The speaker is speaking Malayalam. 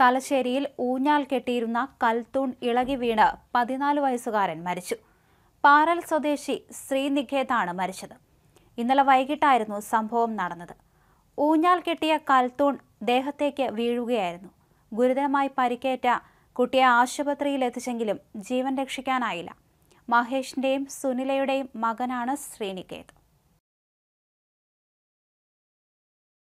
തലശ്ശേരിയിൽ ഊഞ്ഞാൽ കെട്ടിയിരുന്ന കൽത്തൂൺ ഇളകി വീണ് പതിനാല് വയസ്സുകാരൻ മരിച്ചു പാറൽ സ്വദേശി ശ്രീനിഖേതാണ് മരിച്ചത് ഇന്നലെ വൈകിട്ടായിരുന്നു സംഭവം നടന്നത് ഊഞ്ഞാൽ കെട്ടിയ കൽത്തൂൺ ദേഹത്തേക്ക് വീഴുകയായിരുന്നു ഗുരുതരമായി പരിക്കേറ്റ കുട്ടിയെ ആശുപത്രിയിൽ എത്തിച്ചെങ്കിലും ജീവൻ രക്ഷിക്കാനായില്ല മഹേഷിൻ്റെയും സുനിലയുടെയും മകനാണ് ശ്രീനികേത്